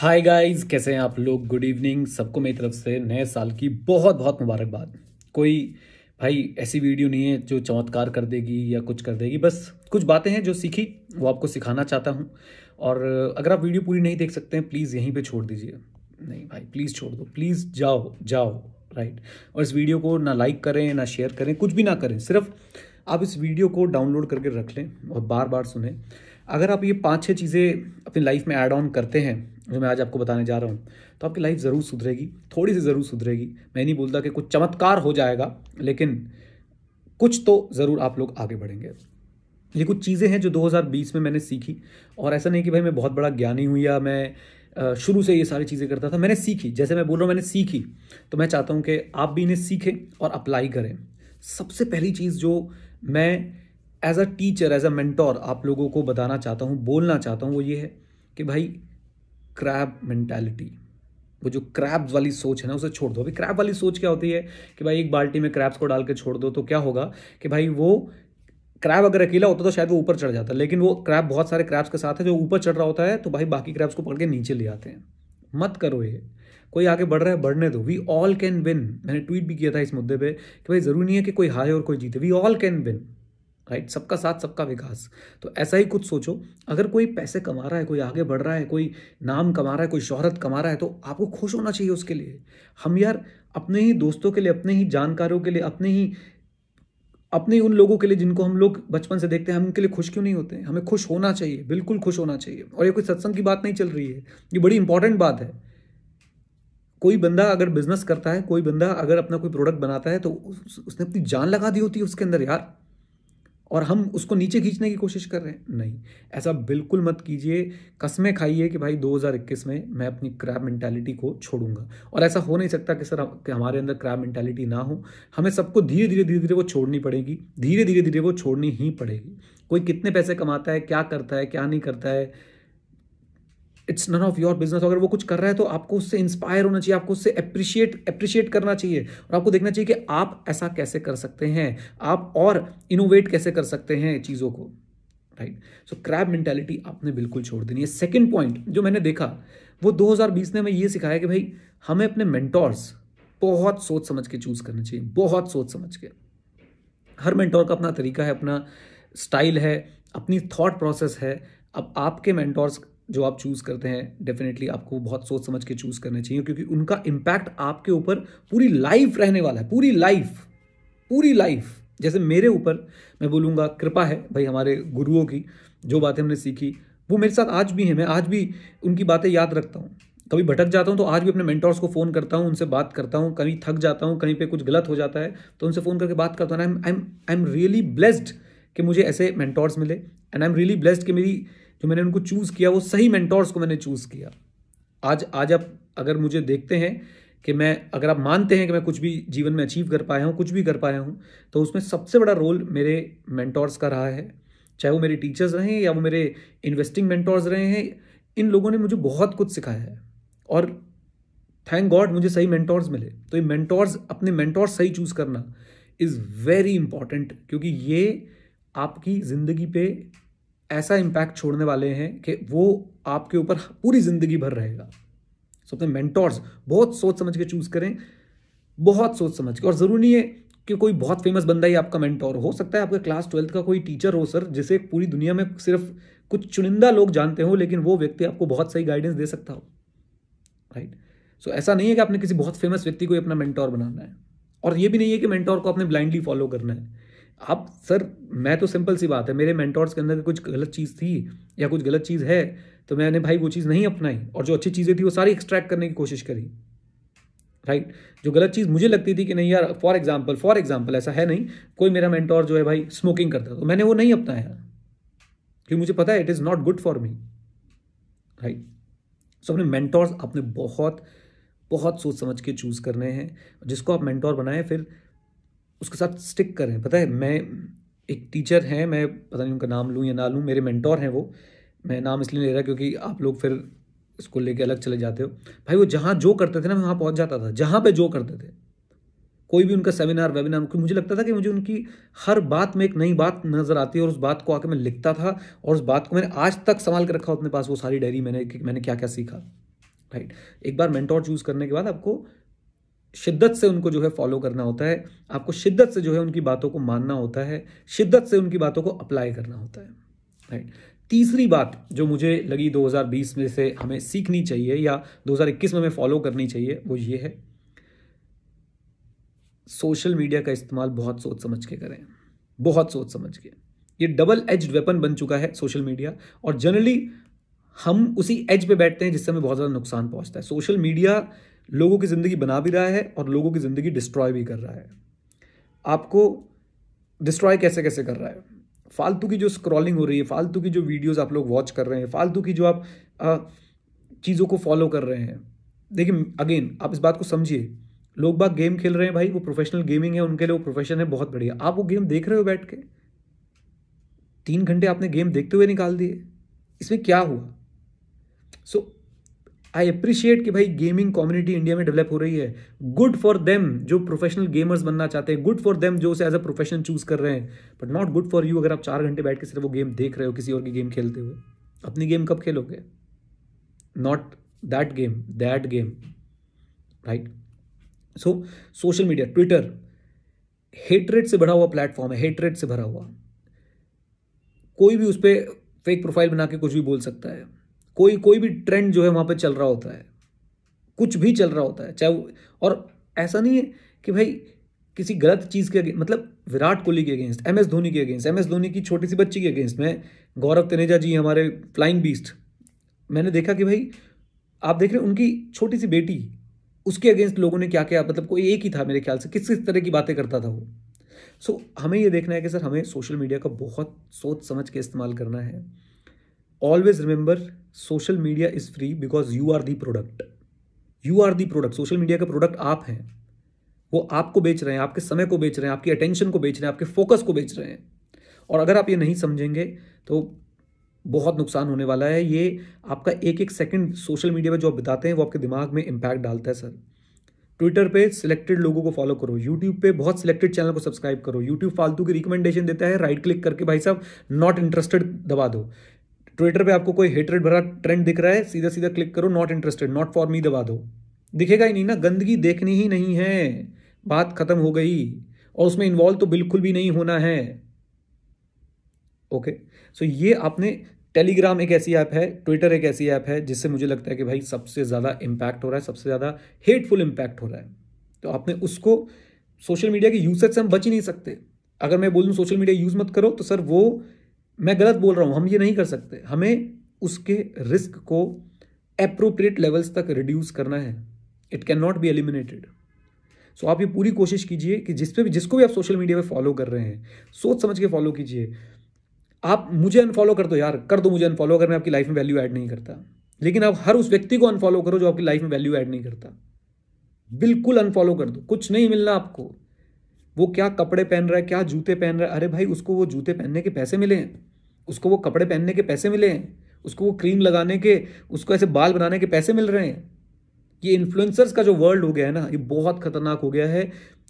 Hi guys कैसे हैं आप लोग गुड इवनिंग सबको मेरी तरफ से नए साल की बहुत बहुत मुबारकबाद कोई भाई ऐसी वीडियो नहीं है जो चमत्कार कर देगी या कुछ कर देगी बस कुछ बातें हैं जो सीखी वो आपको सिखाना चाहता हूँ और अगर आप वीडियो पूरी नहीं देख सकते हैं प्लीज़ यहीं पर छोड़ दीजिए नहीं भाई प्लीज़ छोड़ दो प्लीज़ जाओ जाओ राइट और इस वीडियो को ना लाइक करें ना शेयर करें कुछ भी ना करें सिर्फ आप इस वीडियो को डाउनलोड करके रख लें और बार बार सुने अगर आप ये पाँच छः चीज़ें अपनी लाइफ में ऐड ऑन करते हैं जो मैं आज आपको बताने जा रहा हूँ तो आपकी लाइफ ज़रूर सुधरेगी थोड़ी सी ज़रूर सुधरेगी मैं नहीं बोलता कि कुछ चमत्कार हो जाएगा लेकिन कुछ तो ज़रूर आप लोग आगे बढ़ेंगे ये कुछ चीज़ें हैं जो 2020 में मैंने सीखी और ऐसा नहीं कि भाई मैं बहुत बड़ा ज्ञानी हुई या मैं शुरू से ये सारी चीज़ें करता था मैंने सीखी जैसे मैं बोल रहा हूँ मैंने सीखी तो मैं चाहता हूँ कि आप भी इन्हें सीखें और अप्लाई करें सबसे पहली चीज़ जो मैं as a teacher as a mentor आप लोगों को बताना चाहता हूँ बोलना चाहता हूँ वो ये है कि भाई क्रैब मैंटेलिटी वो जो क्रैब्स वाली सोच है ना उसे छोड़ दो अभी क्रैब वाली सोच क्या होती है कि भाई एक बाल्टी में क्रैब्स को डाल के छोड़ दो तो क्या होगा कि भाई वो क्रैब अगर अकेला होता तो शायद वो ऊपर चढ़ जाता लेकिन वो क्रैब बहुत सारे क्रैब्स के साथ है जो ऊपर चढ़ रहा होता है तो भाई बाकी क्रैब्स को पकड़ के नीचे ले आते हैं मत करो ये कोई आगे बढ़ रहा है बढ़ने दो वी ऑल कैन विन मैंने ट्वीट भी किया था इस मुद्दे पे कि भाई ज़रूरी नहीं है कि कोई हारे और कोई जीते we all can win right सबका साथ सबका विकास तो ऐसा ही कुछ सोचो अगर कोई पैसे कमा रहा है कोई आगे बढ़ रहा है कोई नाम कमा रहा है कोई शोहरत कमा रहा है तो आपको खुश होना चाहिए उसके लिए हम यार अपने ही दोस्तों के लिए अपने ही जानकारों के लिए अपने ही अपने उन लोगों के लिए जिनको हम लोग बचपन से देखते हैं हम उनके लिए खुश क्यों नहीं होते हैं हमें खुश होना चाहिए बिल्कुल खुश होना चाहिए और ये कोई सत्संग की बात नहीं चल रही है ये बड़ी इंपॉर्टेंट बात है कोई बंदा अगर बिजनेस करता है कोई बंदा अगर अपना कोई प्रोडक्ट बनाता है तो उसने अपनी जान लगा दी होती है उसके अंदर यार और हम उसको नीचे खींचने की कोशिश कर रहे हैं नहीं ऐसा बिल्कुल मत कीजिए कसमें खाइए कि भाई 2021 में मैं अपनी क्रैप मैंटेलिटी को छोड़ूंगा और ऐसा हो नहीं सकता कि सर कि हमारे अंदर क्रैब मैंटेलिटी ना हो हमें सबको धीरे धीरे धीरे धीरे वो छोड़नी पड़ेगी धीरे धीरे धीरे वो छोड़नी ही पड़ेगी कोई कितने पैसे कमाता है क्या करता है क्या नहीं करता है it's none of your business अगर वो कुछ कर रहा है तो आपको उससे इंस्पायर होना चाहिए आपको उससे अप्रिशिएट अप्रिशिएट करना चाहिए और आपको देखना चाहिए कि आप ऐसा कैसे कर सकते हैं आप और इनोवेट कैसे कर सकते हैं चीज़ों को राइट सो क्रैब मेंटेलिटी आपने बिल्कुल छोड़ देनी है सेकेंड पॉइंट जो मैंने देखा वो 2020 ने हमें ये सिखाया कि भाई हमें अपने मेंटोर्स बहुत सोच समझ के चूज़ करना चाहिए बहुत सोच समझ के हर मेंटोर का अपना तरीका है अपना स्टाइल है अपनी थॉट प्रोसेस है अब आपके मेंटोर्स जो आप चूज़ करते हैं डेफिनेटली आपको बहुत सोच समझ के चूज़ करने चाहिए क्योंकि उनका इम्पैक्ट आपके ऊपर पूरी लाइफ रहने वाला है पूरी लाइफ पूरी लाइफ जैसे मेरे ऊपर मैं बोलूँगा कृपा है भाई हमारे गुरुओं की जो बातें हमने सीखी वो मेरे साथ आज भी हैं मैं आज भी उनकी बातें याद रखता हूँ कभी भटक जाता हूँ तो आज भी अपने मेंटोर्स को फ़ोन करता हूँ उनसे बात करता हूँ कहीं थक जाता हूँ कहीं पे कुछ गलत हो जाता है तो उनसे फ़ोन करके बात करता हूँ I am I am really blessed कि मुझे ऐसे मेंटोर्स मिले and I am really blessed कि मेरी जो तो मैंने उनको चूज़ किया वो सही मैंटोर्स को मैंने चूज़ किया आज आज आप अगर मुझे देखते हैं कि मैं अगर आप मानते हैं कि मैं कुछ भी जीवन में अचीव कर पाया हूँ कुछ भी कर पाया हूँ तो उसमें सबसे बड़ा रोल मेरे मैंटोर्स का रहा है चाहे वो मेरे टीचर्स रहे हैं या वो मेरे इन्वेस्टिंग मैंटोर्स रहे हैं इन लोगों ने मुझे बहुत कुछ सिखाया है और थैंक गॉड मुझे सही मैंटोर्स मिले तो ये मैंटोर्स अपने मैंटोर्स सही चूज़ करना इज़ वेरी इंपॉर्टेंट क्योंकि ये आपकी ज़िंदगी पे ऐसा इम्पैक्ट छोड़ने वाले हैं कि वो आपके ऊपर पूरी ज़िंदगी भर रहेगा सो अपने मैंटोर्स बहुत सोच समझ के चूज़ करें बहुत सोच समझ के और ज़रूरी नहीं है कि कोई बहुत फेमस बंदा ही आपका मेंटोर हो सकता है आपके क्लास ट्वेल्थ का कोई टीचर हो सर जिसे पूरी दुनिया में सिर्फ कुछ चुनिंदा लोग जानते हो लेकिन वो व्यक्ति आपको बहुत सही गाइडेंस दे सकता हो राइट right? सो so, ऐसा नहीं है कि आपने किसी बहुत फेमस व्यक्ति को अपना मेंटोर बनाना है और ये भी नहीं है कि मेंटोर को आपने ब्लाइंडली फॉलो करना है आप सर मैं तो सिंपल सी बात है मेरे मेंटोर्स के अंदर कुछ गलत चीज़ थी या कुछ गलत चीज़ है तो मैंने भाई वो चीज़ नहीं अपनाई और जो अच्छी चीज़ें थी वो सारी एक्सट्रैक्ट करने की कोशिश करी राइट right? जो गलत चीज़ मुझे लगती थी कि नहीं यार फॉर एग्जाम्पल फॉर एग्जाम्पल ऐसा है नहीं कोई मेरा मेंटोर जो है भाई स्मोकिंग करता तो मैंने वो नहीं अपनाया क्योंकि मुझे पता है it is not good for me right so अपने मेंटोर्स आपने बहुत बहुत सोच समझ के चूज़ करने हैं जिसको आप मेंटोर बनाएं फिर उसके साथ स्टिक करें पता है मैं एक टीचर हैं मैं पता नहीं उनका नाम लूँ या ना लूँ मेरे मेंटोर हैं वो मैं नाम इसलिए ले रहा क्योंकि आप लोग फिर इसको लेके अलग चले जाते हो भाई वो जहाँ जो करते थे ना मैं वहाँ पहुँच जाता था जहाँ पे जो करते थे कोई भी उनका सेमिनार वेबिनार क्योंकि मुझे लगता था कि मुझे उनकी हर बात में एक नई बात नज़र आती है और उस बात को आके मैं लिखता था और उस बात को मैंने आज तक संभाल कर रखा अपने पास वो सारी डायरी मैंने मैंने क्या क्या सीखा राइट एक बार मेंटोर चूज़ करने के बाद आपको शिद्दत से उनको जो है फॉलो करना होता है आपको शिद्दत से जो है उनकी बातों को मानना होता है शिद्दत से उनकी बातों को अप्लाई करना होता है राइट तीसरी बात जो मुझे लगी 2020 में से हमें सीखनी चाहिए या 2021 में हमें फॉलो करनी चाहिए वो ये है सोशल मीडिया का इस्तेमाल बहुत सोच समझ के करें बहुत सोच समझ के ये डबल एज वेपन बन चुका है सोशल मीडिया और जनरली हम उसी एज पे बैठते हैं जिससे हमें बहुत ज़्यादा नुकसान पहुंचता है सोशल मीडिया लोगों की ज़िंदगी बना भी रहा है और लोगों की ज़िंदगी डिस्ट्रॉय भी कर रहा है आपको डिस्ट्रॉय कैसे कैसे कर रहा है फालतू की जो स्क्रॉलिंग हो रही है फालतू की जो वीडियोस आप लोग वॉच कर रहे हैं फालतू की जो आप चीज़ों को फॉलो कर रहे हैं देखिए अगेन आप इस बात को समझिए लोग बाग गेम खेल रहे हैं भाई वो प्रोफेशनल गेमिंग है उनके लिए वो प्रोफेशन है बहुत बढ़िया आप वो गेम देख रहे हो बैठ के तीन घंटे आपने गेम देखते हुए निकाल दिए इसमें क्या हुआ सो so, आई अप्रिशिएट कि भाई गेमिंग कम्युनिटी इंडिया में डेवलप हो रही है गुड फॉर देम जो प्रोफेशनल गेमर्स बनना चाहते हैं गुड फॉर देम जो उसे एज अ प्रोफेशन चूज कर रहे हैं but not good for you अगर आप चार घंटे बैठ के सिर्फ वो गेम देख रहे हो किसी और की गेम खेलते हुए अपनी गेम कब खेलोगे not that game that game right so social media Twitter hatred से भरा हुआ प्लेटफॉर्म है हेटरेट से भरा हुआ कोई भी उस पर फेक प्रोफाइल बना के कुछ भी बोल सकता है कोई कोई भी ट्रेंड जो है वहाँ पर चल रहा होता है कुछ भी चल रहा होता है चाहे वो और ऐसा नहीं है कि भाई किसी गलत चीज़ के मतलब विराट कोहली के अगेंस्ट एम एस धोनी के अगेंस्ट एम एस धोनी की छोटी सी बच्ची के अगेंस्ट मैं गौरव तनेजा जी हमारे फ्लाइंग बीस्ट मैंने देखा कि भाई आप देख रहे हैं उनकी छोटी सी बेटी उसके अगेंस्ट लोगों ने क्या क्या मतलब कोई एक ही था मेरे ख्याल से किस किस तरह की बातें करता था वो सो so, हमें ये देखना है कि सर हमें सोशल मीडिया का बहुत सोच समझ के इस्तेमाल करना है always remember social media is free because you are the product you are the product social media का प्रोडक्ट आप हैं वो आपको बेच रहे हैं आपके समय को बेच रहे हैं आपकी अटेंशन को बेच रहे हैं आपके फोकस को बेच रहे हैं और अगर आप ये नहीं समझेंगे तो बहुत नुकसान होने वाला है ये आपका एक एक सेकंड सोशल मीडिया पर जो आप बिताते हैं वो आपके दिमाग में इम्पैक्ट डालता है सर ट्विटर पे सिलेक्टेड लोगों को फॉलो करो यूट्यूब पे बहुत सिलेक्टेड चैनल को सब्सक्राइब करो यूट्यूब फालतू की रिकमेंडेशन देता है राइट क्लिक करके भाई साहब नॉट इंटरेस्टेड दबा दो ट्विटर पे आपको कोई हेटरेट भरा ट्रेंड दिख रहा है सीधा सीधा क्लिक करो not interested not for me दबा दो दिखेगा ही नहीं ना गंदगी देखनी ही नहीं है बात खत्म हो गई और उसमें इन्वॉल्व तो बिल्कुल भी नहीं होना है ओके सो ये आपने टेलीग्राम एक ऐसी ऐप है ट्विटर एक ऐसी ऐप है जिससे मुझे लगता है कि भाई सबसे ज़्यादा इम्पैक्ट हो रहा है सबसे ज़्यादा हेटफुल इम्पैक्ट हो रहा है तो आपने उसको सोशल मीडिया के यूसेज से हम बच ही नहीं सकते अगर मैं बोलूँ सोशल मीडिया यूज़ मत करो तो सर वो मैं गलत बोल रहा हूँ हम ये नहीं कर सकते हमें उसके रिस्क को अप्रोप्रिएट लेवल्स तक रिड्यूस करना है it can not be eliminated so आप ये पूरी कोशिश कीजिए कि जिस पे भी जिसको भी आप सोशल मीडिया पे फॉलो कर रहे हैं सोच समझ के फॉलो कीजिए आप मुझे अनफॉलो कर दो यार कर दो मुझे अनफॉलो अगर मैं आपकी लाइफ में वैल्यू ऐड नहीं करता लेकिन आप हर उस व्यक्ति को अनफॉलो करो जो आपकी लाइफ में वैल्यू ऐड नहीं करता बिल्कुल अनफॉलो कर दो कुछ नहीं मिलना आपको वो क्या कपड़े पहन रहा है क्या जूते पहन रहा है अरे भाई उसको वो जूते पहनने के पैसे मिले हैं उसको वो कपड़े पहनने के पैसे मिले हैं उसको वो क्रीम लगाने के उसको ऐसे बाल बनाने के पैसे मिल रहे हैं ये इन्फ्लुएंसर्स का जो वर्ल्ड हो गया है ना ये बहुत खतरनाक हो गया है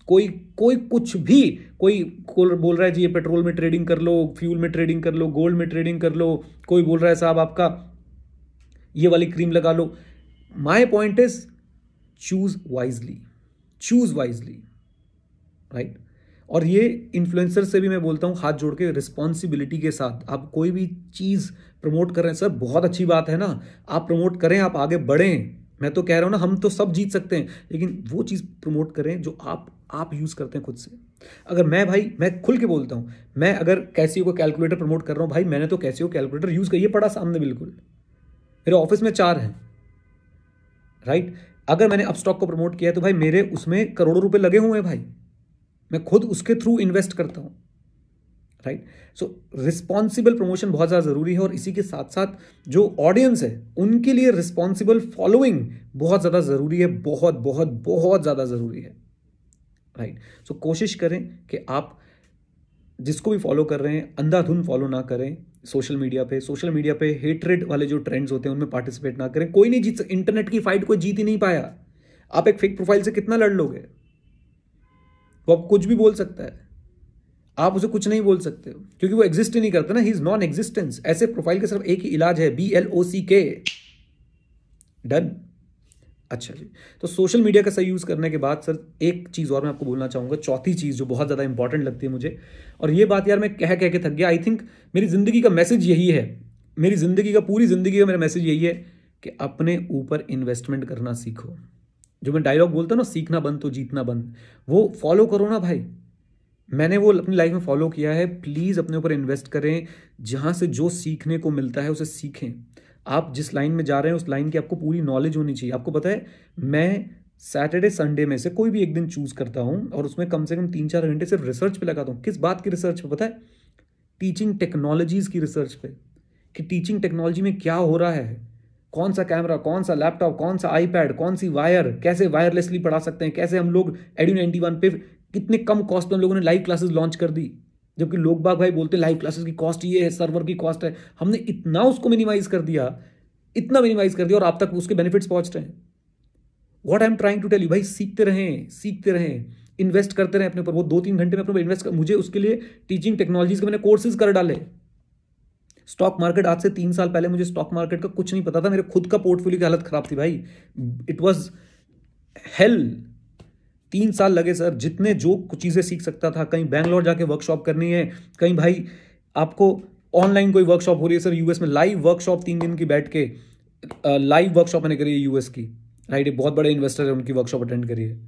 कोई कोई कुछ भी कोई बोल रहा है जी ये पेट्रोल में ट्रेडिंग कर लो फ्यूल में ट्रेडिंग कर लो गोल्ड में ट्रेडिंग कर लो कोई बोल रहा है साहब आपका ये वाली क्रीम लगा लो my point is choose wisely choose wisely right और ये इन्फ्लुएंसर से भी मैं बोलता हूँ हाथ जोड़ के रिस्पॉन्सिबिलिटी के साथ आप कोई भी चीज़ प्रमोट कर रहे हैं सर बहुत अच्छी बात है ना आप प्रमोट करें आप आगे बढ़ें मैं तो कह रहा हूँ ना हम तो सब जीत सकते हैं लेकिन वो चीज़ प्रमोट करें जो आप आप यूज़ करते हैं खुद से अगर मैं भाई मैं खुल के बोलता हूँ मैं अगर कैसे को कैलकुलेटर प्रमोट कर रहा हूँ भाई मैंने तो को कैलकुलेटर यूज़ करिए पड़ा सामने बिल्कुल मेरे ऑफिस में चार हैं राइट अगर मैंने स्टॉक को प्रमोट किया तो भाई मेरे उसमें करोड़ों रुपए लगे हुए हैं भाई मैं खुद उसके थ्रू इन्वेस्ट करता हूँ राइट सो रिस्पॉन्सिबल प्रमोशन बहुत ज़्यादा ज़रूरी है और इसी के साथ साथ जो ऑडियंस है उनके लिए रिस्पॉन्सिबल फॉलोइंग बहुत ज़्यादा ज़रूरी है बहुत बहुत बहुत ज़्यादा ज़रूरी है राइट right. सो so, कोशिश करें कि आप जिसको भी फॉलो कर रहे हैं अंधाधुन फॉलो ना करें सोशल मीडिया पे सोशल मीडिया पे हेटरेड वाले जो ट्रेंड्स होते हैं उनमें पार्टिसिपेट ना करें कोई नहीं जीत इंटरनेट की फाइट कोई जीत ही नहीं पाया आप एक फेक प्रोफाइल से कितना लड़ लोगे वो आप कुछ भी बोल सकता है आप उसे कुछ नहीं बोल सकते हो क्योंकि वो एग्जिस्ट ही नहीं करता ना ही इज नॉन एग्जिस्टेंस ऐसे प्रोफाइल का सिर्फ एक ही इलाज है बी एल ओ सी के डन अच्छा जी तो सोशल मीडिया का सही यूज़ करने के बाद सर एक चीज़ और मैं आपको बोलना चाहूँगा चौथी चीज़ जो बहुत ज़्यादा इंपॉर्टेंट लगती है मुझे और ये बात यार मैं कह कह के थक गया आई थिंक मेरी ज़िंदगी का मैसेज यही है मेरी ज़िंदगी का पूरी ज़िंदगी का मेरा मैसेज यही है कि अपने ऊपर इन्वेस्टमेंट करना सीखो जो मैं डायलॉग बोलता ना सीखना बंद तो जीतना बंद वो फॉलो करो ना भाई मैंने वो अपनी लाइफ में फॉलो किया है प्लीज़ अपने ऊपर इन्वेस्ट करें जहाँ से जो सीखने को मिलता है उसे सीखें आप जिस लाइन में जा रहे हैं उस लाइन की आपको पूरी नॉलेज होनी चाहिए आपको पता है मैं सैटरडे संडे में से कोई भी एक दिन चूज़ करता हूँ और उसमें कम से कम तीन चार घंटे सिर्फ रिसर्च पे लगाता हूँ किस बात की रिसर्च पे पता है टीचिंग टेक्नोलॉजीज़ की रिसर्च पे कि टीचिंग टेक्नोलॉजी में क्या हो रहा है कौन सा कैमरा कौन सा लैपटॉप कौन सा आईपैड कौन सी वायर कैसे वायरलेसली पढ़ा सकते हैं कैसे हम लोग एडी नाइनटी वन पे कितने कम कॉस्ट में हम लोगों ने लाइव क्लासेस लॉन्च कर दी जबकि लोग बाग भाई बोलते हैं लाइव क्लासेस की कॉस्ट ये है सर्वर की कॉस्ट है हमने इतना उसको मिनिमाइज कर दिया इतना मिनिमाइज कर दिया और आप तक उसके बेनिफिट्स पहुंच रहे हैं what I am trying to tell you भाई सीखते रहें सीखते रहें इन्वेस्ट करते रहें अपने ऊपर वो दो तीन घंटे में अपने इन्वेस्ट कर मुझे उसके लिए टीचिंग टेक्नोलॉजीज के मैंने कोर्सेज कर डाले स्टॉक मार्केट आज से तीन साल पहले मुझे स्टॉक मार्केट का कुछ नहीं पता था मेरे खुद का पोर्टफोलियो की हालत खराब थी भाई इट वॉज हेल तीन साल लगे सर जितने जो चीज़ें सीख सकता था कहीं बैंगलोर जाके वर्कशॉप करनी है कहीं भाई आपको ऑनलाइन कोई वर्कशॉप हो रही है सर यूएस में लाइव वर्कशॉप तीन दिन की बैठ के लाइव वर्कशॉप मैंने करी है यूएस की राइट एक बहुत बड़े इन्वेस्टर है उनकी वर्कशॉप अटेंड करी है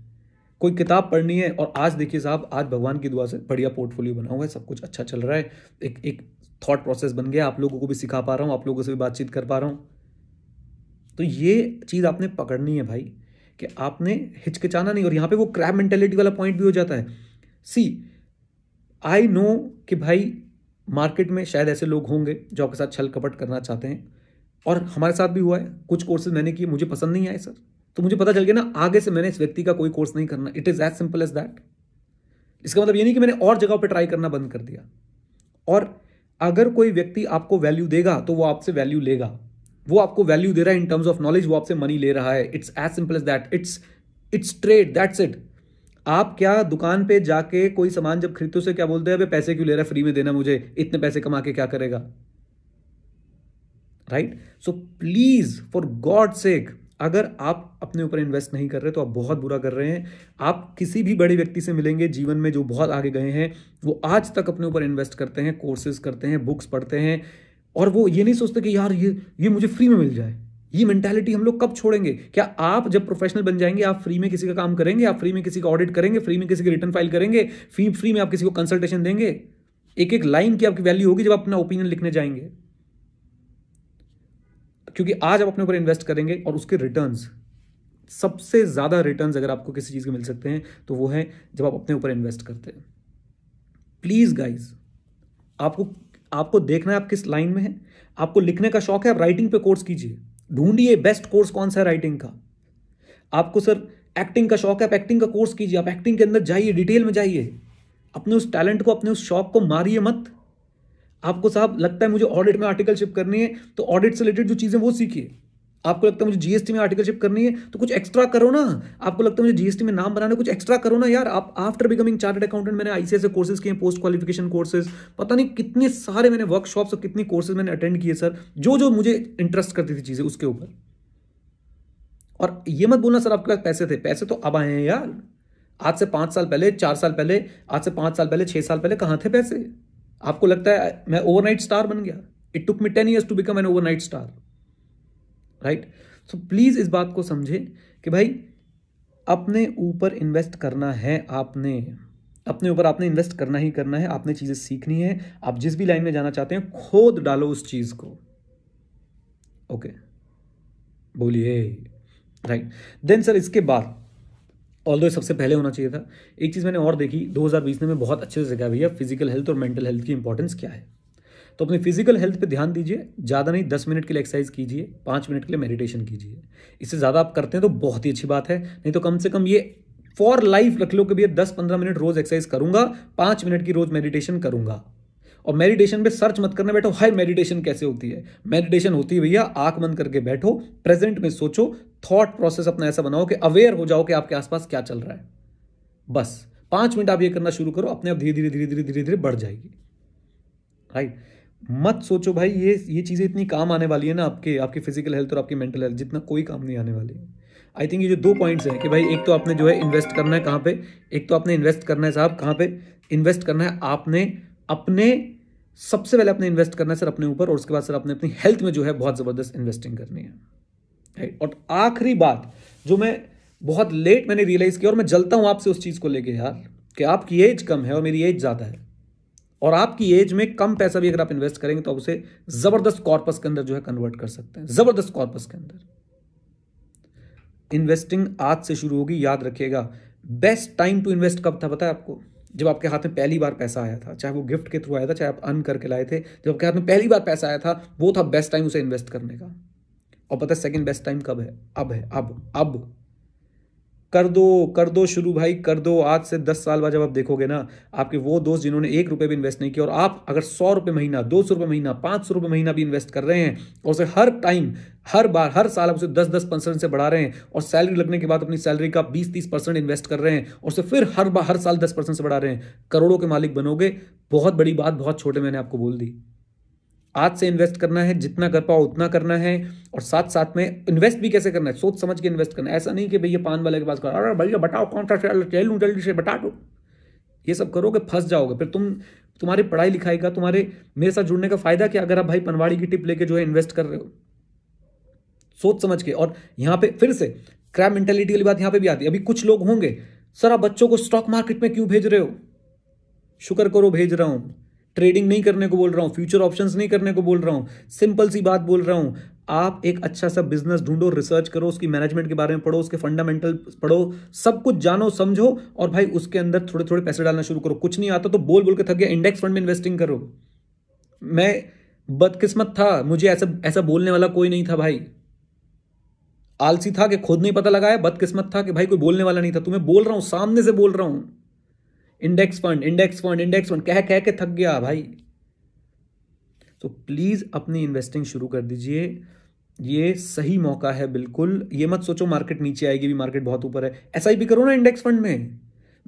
कोई किताब पढ़नी है और आज देखिए साहब आज भगवान की दुआ से बढ़िया पोर्टफोलियो बना हुआ है सब कुछ अच्छा चल रहा है एक एक थॉट प्रोसेस बन गया आप लोगों को भी सिखा पा रहा हूँ आप लोगों से भी बातचीत कर पा रहा हूँ तो ये चीज़ आपने पकड़नी है भाई कि आपने हिचकिचाना नहीं और यहाँ पे वो क्रैप मेंटेलिटी वाला पॉइंट भी हो जाता है सी आई नो कि भाई मार्केट में शायद ऐसे लोग होंगे जो आपके साथ छल कपट करना चाहते हैं और हमारे साथ भी हुआ है कुछ कोर्सेज मैंने किए मुझे पसंद नहीं आए सर तो मुझे पता चल गया ना आगे से मैंने इस व्यक्ति का कोई कोर्स नहीं करना it is as simple as that इसका मतलब ये नहीं कि मैंने और जगह पर ट्राई करना बंद कर दिया और अगर कोई व्यक्ति आपको वैल्यू देगा तो वो आपसे वैल्यू लेगा वो आपको वैल्यू दे रहा है इन टर्म्स ऑफ नॉलेज वो आपसे मनी ले रहा है it's as simple as that it's it's trade that's it आप क्या दुकान पे जाके कोई सामान जब खरीदते से क्या बोलते हैं अभी पैसे क्यों ले रहा है फ्री में देना मुझे इतने पैसे कमा के क्या करेगा right so please for God sake अगर आप अपने ऊपर इन्वेस्ट नहीं कर रहे तो आप बहुत बुरा कर रहे हैं आप किसी भी बड़े व्यक्ति से मिलेंगे जीवन में जो बहुत आगे गए हैं वो आज तक अपने ऊपर इन्वेस्ट करते हैं कोर्सेज करते हैं बुक्स पढ़ते हैं और वो ये नहीं सोचते कि यार ये ये मुझे फ्री में मिल जाए ये मैंटेलिटी हम लोग कब छोड़ेंगे क्या आप जब प्रोफेशनल बन जाएंगे आप फ्री में किसी का काम करेंगे आप फ्री में किसी का ऑडिट करेंगे फ्री में किसी की रिटर्न फाइल करेंगे फ्री फ्री में आप किसी को कंसल्टेशन देंगे एक एक लाइन की आपकी वैल्यू होगी जब आप अपना ओपिनियन लिखने जाएंगे क्योंकि आज आप अपने ऊपर इन्वेस्ट करेंगे और उसके रिटर्न्स सबसे ज़्यादा रिटर्न्स अगर आपको किसी चीज़ के मिल सकते हैं तो वो है जब आप अपने ऊपर इन्वेस्ट करते हैं प्लीज़ गाइज आपको आपको देखना है आप किस लाइन में है आपको लिखने का शौक है आप राइटिंग पे कोर्स कीजिए ढूंढिए बेस्ट कोर्स कौन सा है राइटिंग का आपको सर एक्टिंग का शौक है आप एक्टिंग का कोर्स कीजिए आप एक्टिंग के अंदर जाइए डिटेल में जाइए अपने उस टैलेंट को अपने उस शौक को मारिए मत आपको साहब लगता है मुझे ऑडिट में आर्टिकलशिप करनी है तो ऑडिट से रिलेटेड जो चीज़ें वो सीखिए आपको लगता है मुझे जीएसटी में आर्टिकलशिप करनी है तो कुछ एक्स्ट्रा करो ना आपको लगता है मुझे जीएसटी में नाम बनाना कुछ एक्स्ट्रा करो ना यार आप आफ्टर बिकमिंग चार्टर्ड अकाउंटेंट मैंने आईसीआई से कोर्सेज किए पोस्ट क्वालिफिकेशन कोर्सेज पता नहीं कितने सारे मैंने वर्कशॉप्स और कितनी कोर्सेज मैंने अटेंड किए सर जो जो मुझे इंटरेस्ट करती थी चीज़ें उसके ऊपर और ये मत बोलना सर आपके पास पैसे थे पैसे तो अब आए हैं यार आज से पाँच साल पहले चार साल पहले आज से पाँच साल पहले छः साल पहले कहाँ थे पैसे आपको लगता है मैं ओवरनाइट स्टार बन गया it took me ten years to become an overnight star right so please इस बात को समझे कि भाई अपने ऊपर इन्वेस्ट करना है आपने अपने ऊपर आपने इन्वेस्ट करना ही करना है आपने चीज़ें सीखनी है आप जिस भी लाइन में जाना चाहते हैं खोद डालो उस चीज़ को ओके बोलिए राइट देन सर इसके बाद ऑल सबसे पहले होना चाहिए था एक चीज़ मैंने और देखी 2020 में बहुत अच्छे से सिखाया भैया फिजिकल हेल्थ और मेंटल हेल्थ की इंपॉर्टेंस क्या है तो अपनी फिजिकल हेल्थ पे ध्यान दीजिए ज़्यादा नहीं दस मिनट के लिए एक्सरसाइज कीजिए पाँच मिनट के लिए मेडिटेशन कीजिए इससे ज़्यादा आप करते हैं तो बहुत ही अच्छी बात है नहीं तो कम से कम ये फॉर लाइफ रख लो कि भैया दस पंद्रह मिनट रोज़ एक्सरसाइज करूंगा पाँच मिनट की रोज़ मेडिटेशन करूंगा और मेडिटेशन पे सर्च मत करने बैठो हाय मेडिटेशन कैसे होती है मेडिटेशन होती है भैया आंख बंद करके बैठो प्रेजेंट में सोचो थॉट प्रोसेस अपना ऐसा बनाओ कि अवेयर हो जाओ कि आपके आसपास क्या चल रहा है बस पांच मिनट आप ये करना शुरू करो अपने आप धीरे धीरे धीरे धीरे धीरे धीरे बढ़ जाएगी राइट मत सोचो भाई ये ये चीज़ें इतनी काम आने वाली है ना आपके आपकी फिजिकल हेल्थ और आपकी मेंटल हेल्थ जितना कोई काम नहीं आने वाली है आई थिंक ये जो दो पॉइंट्स हैं कि भाई एक तो आपने जो है इन्वेस्ट करना है कहाँ पे एक तो आपने इन्वेस्ट करना है साहब कहाँ पे इन्वेस्ट करना है आपने अपने सबसे पहले आपने इन्वेस्ट करना है सर अपने ऊपर और उसके बाद सर आपने अपनी हेल्थ में जो है बहुत ज़बरदस्त इन्वेस्टिंग करनी है राइट और आखिरी बात जो मैं बहुत लेट मैंने रियलाइज़ किया और मैं जलता हूँ आपसे उस चीज़ को लेके यार कि आपकी एज कम है और मेरी एज ज़्यादा है और आपकी एज में कम पैसा भी अगर आप इन्वेस्ट करेंगे तो आप उसे ज़बरदस्त कॉर्पस के अंदर जो है कन्वर्ट कर सकते हैं ज़बरदस्त कॉर्पस के अंदर इन्वेस्टिंग आज से शुरू होगी याद रखिएगा बेस्ट टाइम टू इन्वेस्ट कब था बताया आपको जब आपके हाथ में पहली बार पैसा आया था चाहे वो गिफ्ट के थ्रू आया था चाहे आप अन करके लाए थे जब आपके हाथ में पहली बार पैसा आया था वो था बेस्ट टाइम उसे इन्वेस्ट करने का और पता सेकंड बेस्ट टाइम कब है अब है अब अब कर दो कर दो शुरू भाई कर दो आज से दस साल बाद जब आप देखोगे ना आपके वो दोस्त जिन्होंने एक रुपये भी इन्वेस्ट नहीं किया और आप अगर सौ रुपये महीना दो सौ रुपये महीना पाँच सौ रुपये महीना भी इन्वेस्ट कर रहे हैं और उसे हर टाइम हर बार हर साल आप उसे दस दस परसेंट से बढ़ा रहे हैं और सैलरी लगने के बाद अपनी सैलरी का बीस तीस परसेंट इन्वेस्ट कर रहे हैं और उसे फिर हर बार हर साल दस परसेंट से बढ़ा रहे हैं करोड़ों के मालिक बनोगे बहुत बड़ी बात बहुत छोटे मैंने आपको बोल दी आज से इन्वेस्ट करना है जितना कर पाओ उतना करना है और साथ साथ में इन्वेस्ट भी कैसे करना है सोच समझ के इन्वेस्ट करना है ऐसा नहीं कि भैया पान वाले के पास करो अरे भैया बताओ कौन सा शेयर ले लूँ जल्दी से बता दो ये सब करोगे फंस जाओगे फिर तुम तुम्हारी पढ़ाई लिखाई का तुम्हारे मेरे साथ जुड़ने का फायदा क्या अगर आप भाई पनवाड़ी की टिप लेके जो है इन्वेस्ट कर रहे हो सोच समझ के और यहाँ पे फिर से क्रैप मेंटेलिटी वाली बात यहाँ पे भी आती है अभी कुछ लोग होंगे सर आप बच्चों को स्टॉक मार्केट में क्यों भेज रहे हो शुक्र करो भेज रहा हूँ ट्रेडिंग नहीं करने को बोल रहा हूँ फ्यूचर ऑप्शन नहीं करने को बोल रहा हूँ सिंपल सी बात बोल रहा हूँ आप एक अच्छा सा बिजनेस ढूंढो रिसर्च करो उसकी मैनेजमेंट के बारे में पढ़ो उसके फंडामेंटल पढ़ो सब कुछ जानो समझो और भाई उसके अंदर थोड़े थोड़े पैसे डालना शुरू करो कुछ नहीं आता तो बोल बोल के थक गया इंडेक्स फंड में इन्वेस्टिंग करो मैं बदकिस्मत था मुझे ऐसा ऐसा बोलने वाला कोई नहीं था भाई आलसी था कि खुद नहीं पता लगाया बदकिस्मत था कि भाई कोई बोलने वाला नहीं था तुम्हें तो बोल रहा हूं सामने से बोल रहा हूं index fund index fund index fund कह कह के थक गया भाई तो प्लीज़ अपनी इन्वेस्टिंग शुरू कर दीजिए ये सही मौका है बिल्कुल ये मत सोचो मार्केट नीचे आएगी भी मार्केट बहुत ऊपर है एस करो ना इंडेक्स फंड में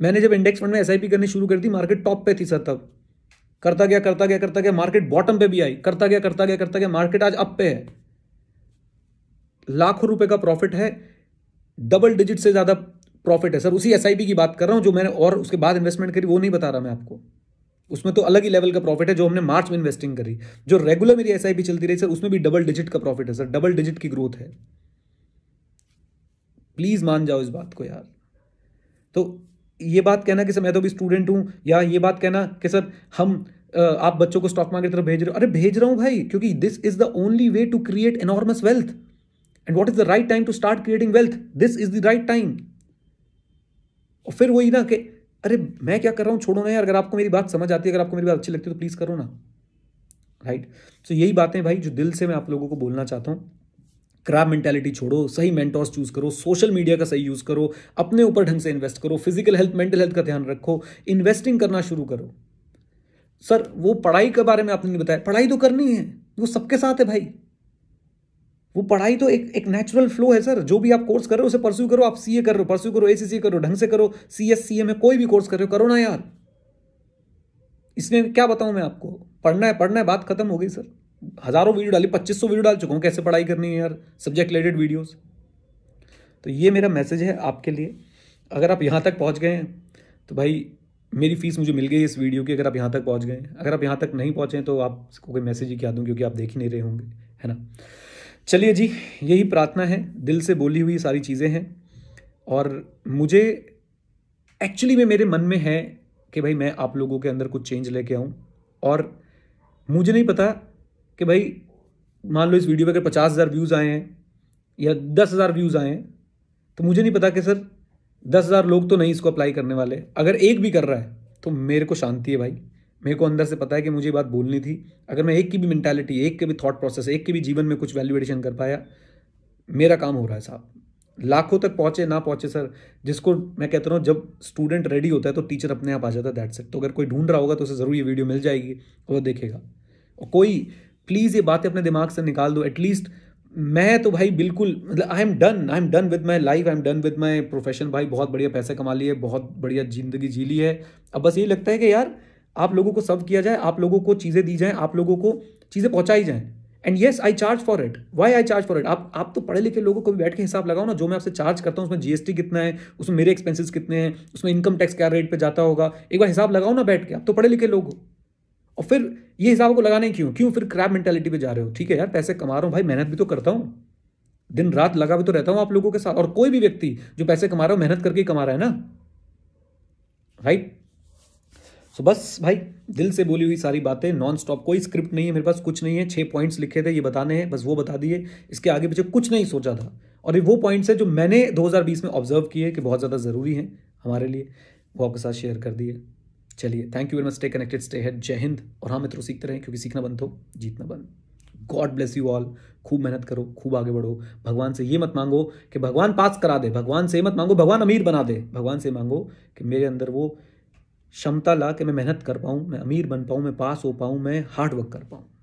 मैंने जब इंडेक्स फंड में एस करनी शुरू कर दी मार्केट टॉप पे थी सर तब करता गया करता गया करता गया मार्केट बॉटम पे भी आई करता गया करता गया करता गया मार्केट आज अप पे है लाखों रुपए का प्रॉफिट है डबल डिजिट से ज़्यादा प्रॉफिट है सर उसी एस की बात कर रहा हूं जो मैंने और उसके बाद इन्वेस्टमेंट करी वो नहीं बता रहा मैं आपको उसमें तो अलग ही लेवल का प्रॉफिट है जो हमने मार्च में इन्वेस्टिंग करी जो रेगुलर मेरी एस चलती रही सर उसमें भी डबल डिजिट का प्रॉफिट है सर डबल डिजिट की ग्रोथ है प्लीज़ मान जाओ इस बात को यार तो ये बात कहना कि सर मैं तो भी स्टूडेंट हूं या ये बात कहना कि सर हम आप बच्चों को स्टॉक मार्केट तरफ भेज रहे हो अरे भेज रहा हूं भाई क्योंकि this is the only way to create enormous wealth and what is the right time to start creating wealth this is the right time और फिर वही ना कि अरे मैं क्या कर रहा हूँ छोड़ो ना यार अगर आपको मेरी बात समझ आती है अगर आपको मेरी बात अच्छी लगती है तो प्लीज़ करो ना राइट सो यही बातें भाई जो दिल से मैं आप लोगों को बोलना चाहता हूँ क्राब मेंटेलिटी छोड़ो सही मेंटोर्स चूज करो सोशल मीडिया का सही यूज़ करो अपने ऊपर ढंग से इन्वेस्ट करो फिजिकल हेल्थ मेंटल हेल्थ का ध्यान रखो इन्वेस्टिंग करना शुरू करो सर वो पढ़ाई के बारे में आपने नहीं बताया पढ़ाई तो करनी है वो सबके साथ है भाई वो पढ़ाई तो एक एक नेचुरल फ्लो है सर जो भी आप कोर्स कर रहे हो उसे परस्यू करो आप सीए कर रहे हो परस्यू करो एसीसी करो ढंग से करो सीएस सीए में कोई भी कोर्स कर रहे हो करो ना यार इसमें क्या बताऊं मैं आपको पढ़ना है पढ़ना है बात खत्म हो गई सर हज़ारों वीडियो डाली पच्चीस सौ वीडियो डाल चुका हूँ कैसे पढ़ाई करनी है यार सब्जेक्ट रिलेटेड वीडियोस तो ये मेरा मैसेज है आपके लिए अगर आप यहाँ तक पहुँच गए हैं तो भाई मेरी फीस मुझे मिल गई इस वीडियो की अगर आप यहाँ तक पहुँच गए अगर आप यहाँ तक नहीं पहुँचे तो आपको कोई मैसेज ही क्या दूँ क्योंकि आप देख ही नहीं रहे होंगे है ना चलिए जी यही प्रार्थना है दिल से बोली हुई सारी चीज़ें हैं और मुझे एक्चुअली में मेरे मन में है कि भाई मैं आप लोगों के अंदर कुछ चेंज लेके आऊँ और मुझे नहीं पता कि भाई मान लो इस वीडियो पर अगर पचास हज़ार व्यूज़ आए हैं या दस हज़ार व्यूज़ आए हैं तो मुझे नहीं पता कि सर दस हज़ार लोग तो नहीं इसको अप्लाई करने वाले अगर एक भी कर रहा है तो मेरे को शांति है भाई मेरे को अंदर से पता है कि मुझे ये बात बोलनी थी अगर मैं एक की भी मैंटेलिटी एक के भी थॉट प्रोसेस एक के भी जीवन में कुछ वैल्यूएशन कर पाया मेरा काम हो रहा है साहब लाखों तक पहुंचे ना पहुंचे सर जिसको मैं कहता हूँ जब स्टूडेंट रेडी होता है तो टीचर अपने आप आ जाता है दैट सेट तो अगर कोई ढूंढ रहा होगा तो उसे ज़रूर ये वीडियो मिल जाएगी और वो देखेगा और कोई प्लीज़ ये बातें अपने दिमाग से निकाल दो एटलीस्ट मैं तो भाई बिल्कुल मतलब I am done I am done with my life I am done with my profession भाई बहुत बढ़िया पैसे कमा लिए बहुत बढ़िया ज़िंदगी जी ली है अब बस यही लगता है कि यार आप लोगों को सर्व किया जाए आप लोगों को चीज़ें दी जाएँ आप लोगों को चीज़ें पहुँचाई जाएँ and yes I charge for it why I charge for it आप आप तो पढ़े लिखे लोगों को भी बैठ के हिसाब लगाओ ना जो मैं आपसे चार्ज करता हूँ उसमें जीएसटी कितना है उसमें मेरे एक्सपेंसिस कितने हैं उसमें इनकम टैक्स क्या रेट पर जाता होगा एक बार हिसाब लगाओ ना बैठ के आप तो पढ़े लिखे लोग हो और फिर ये हिसाब को लगाने क्यों क्यों फिर क्रैप मेंटेलिटी पे जा रहे हो ठीक है यार पैसे कमा रहा हूँ भाई मेहनत भी तो करता हूँ दिन रात लगा भी तो रहता हूँ आप लोगों के साथ और कोई भी व्यक्ति जो पैसे कमा रहा हो मेहनत करके कमा रहा है ना राइट सो बस भाई दिल से बोली हुई सारी बातें नॉन स्टॉप कोई स्क्रिप्ट नहीं है मेरे पास कुछ नहीं है छः पॉइंट्स लिखे थे ये बताने हैं बस वो बता दिए इसके आगे पीछे कुछ नहीं सोचा था और ये वो पॉइंट्स हैं जो मैंने 2020 में ऑब्जर्व किए कि बहुत ज़्यादा ज़रूरी हैं हमारे लिए वो आपके साथ शेयर कर दिए चलिए thank you very much stay connected stay head Jai Hind और हाँ मित्रों सीखते रहें क्योंकि सीखना बंद हो तो जीतना बंद गॉड ब्लेस यू ऑल खूब मेहनत करो खूब आगे बढ़ो भगवान से ये मत मांगो कि भगवान पास करा दे भगवान से मत मांगो भगवान अमीर बना दे भगवान से मांगो कि मेरे अंदर वो क्षमता ला के मैं मेहनत कर पाऊँ मैं अमीर बन पाऊँ मैं पास हो पाऊँ मैं हार्ड वर्क कर पाऊँ